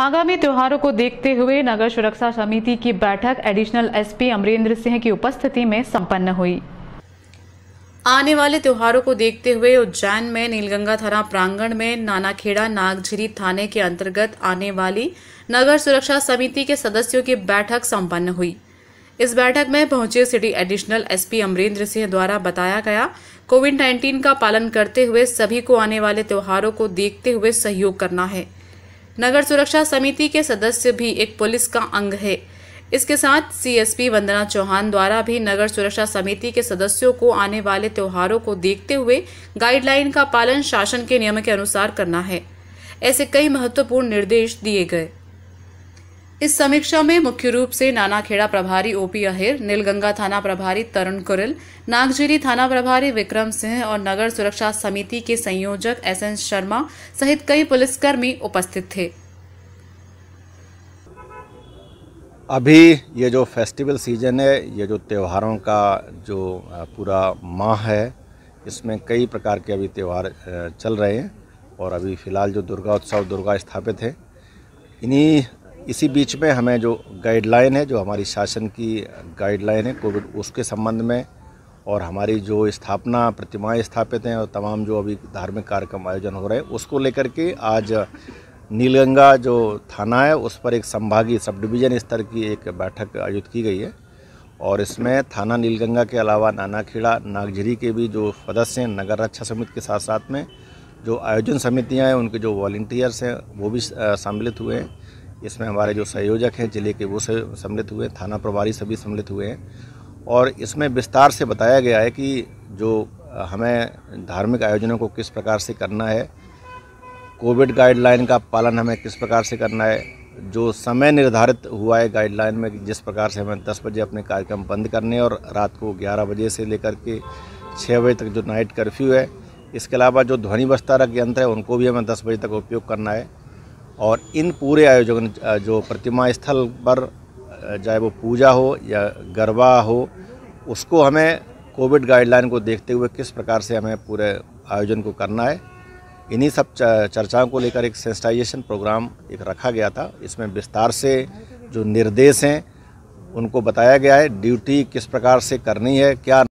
आगामी त्योहारों को देखते हुए नगर सुरक्षा समिति की बैठक एडिशनल एसपी अमरेंद्र सिंह की उपस्थिति में संपन्न हुई आने वाले त्योहारों को देखते हुए उज्जैन में नीलगंगा थाना प्रांगण में नानाखेड़ा नागझिरी थाने के अंतर्गत आने वाली नगर सुरक्षा समिति के सदस्यों की बैठक संपन्न हुई इस बैठक में पहुंचे city additional SP Amrendra Singh द्वारा बताया गया कोविड 19 का पालन करते हुए सभी को आने वाले त्योहारों को देखते हुए सहयोग करना है नगर सुरक्षा समिति के सदस्य भी एक पुलिस का अंग है इसके साथ सीएसपी वंदना चौहान द्वारा भी नगर सुरक्षा समिति के सदस्यों को आने वाले त्योहारों को देखते हुए गाइडलाइन का पालन शासन के नियम के अनुसार करना है ऐसे कई महत्वपूर्ण निर्देश दिए गए इस समीक्षा में मुख्य रूप से नानाखेड़ा प्रभारी ओपी अहिर नीलगंगा थाना प्रभारी तरुण कुरिल नागजिरी थाना प्रभारी विक्रम सिंह और नगर सुरक्षा समिति के संयोजक एस एन शर्मा सहित कई पुलिसकर्मी उपस्थित थे अभी ये जो फेस्टिवल सीजन है ये जो त्योहारों का जो पूरा माह है इसमें कई प्रकार के अभी त्यौहार चल रहे हैं और अभी फ़िलहाल जो दुर्गा उत्सव दुर्गा स्थापित है इन्हीं इसी बीच में हमें जो गाइडलाइन है जो हमारी शासन की गाइडलाइन है कोविड उसके संबंध में और हमारी जो स्थापना प्रतिमाएं स्थापित हैं और तमाम जो अभी धार्मिक कार्यक्रम आयोजन हो रहे हैं उसको लेकर के आज नीलगंगा जो थाना है उस पर एक संभागीय सब डिवीज़न स्तर की एक बैठक आयोजित की गई है और इसमें थाना नीलगंगा के अलावा नानाखेड़ा नागझिरी के भी जो सदस्य हैं नगर रक्षा समिति के साथ साथ में जो आयोजन समितियां हैं उनके जो वॉल्टियर्स हैं वो भी सम्मिलित हुए हैं इसमें हमारे जो संयोजक हैं जिले के वो सम्मिलित हुए थाना प्रभारी सभी सम्मिलित हुए हैं और इसमें विस्तार से बताया गया है कि जो हमें धार्मिक आयोजनों को किस प्रकार से करना है कोविड गाइडलाइन का पालन हमें किस प्रकार से करना है जो समय निर्धारित हुआ है गाइडलाइन में जिस प्रकार से हमें 10 बजे अपने कार्यक्रम बंद करने और रात को 11 बजे से लेकर के 6 बजे तक जो नाइट कर्फ्यू है इसके अलावा जो ध्वनि बस्तारक यंत्र है उनको भी हमें 10 बजे तक उपयोग करना है और इन पूरे आयोजन जो प्रतिमा स्थल पर चाहे वो पूजा हो या गरबा हो उसको हमें कोविड गाइडलाइन को देखते हुए किस प्रकार से हमें पूरे आयोजन को करना है इन्हीं सब चर्चाओं को लेकर एक सेंसिटाइजेशन प्रोग्राम एक रखा गया था इसमें विस्तार से जो निर्देश हैं उनको बताया गया है ड्यूटी किस प्रकार से करनी है क्या